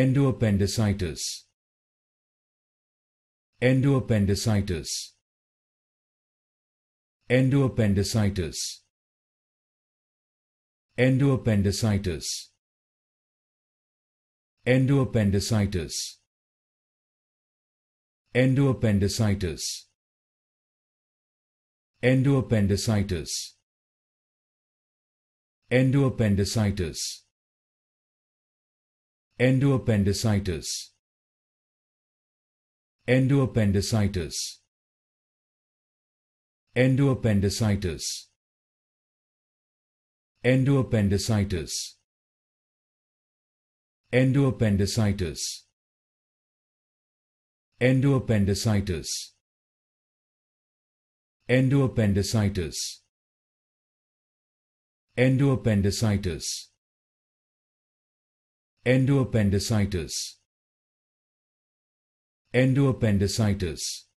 endoappendicitis endoappendicitis endoappendicitis endoappendicitis endoappendicitis endoappendicitis endoappendicitis endoappendicitis Endoappendicitis. Endoappendicitis. Endoappendicitis. Endoappendicitis. Endoappendicitis. Endoappendicitis. Endoappendicitis. Endoappendicitis. Endoappendicitis Endoappendicitis